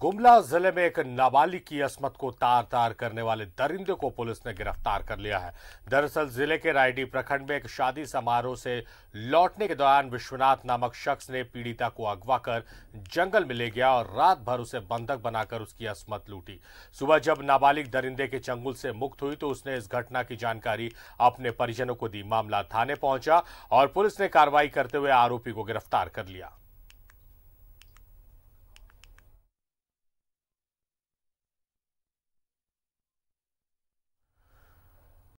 गुमला जिले में एक नाबालिग की असमत को तार तार करने वाले दरिंदे को पुलिस ने गिरफ्तार कर लिया है दरअसल जिले के रायडी प्रखंड में एक शादी समारोह से लौटने के दौरान विश्वनाथ नामक शख्स ने पीड़िता को अगवा कर जंगल में ले गया और रात भर उसे बंधक बनाकर उसकी असमत लूटी सुबह जब नाबालिग दरिंदे के चंगुल से मुक्त हुई तो उसने इस घटना की जानकारी अपने परिजनों को दी मामला थाने पहुंचा और पुलिस ने कार्रवाई करते हुए आरोपी को गिरफ्तार कर लिया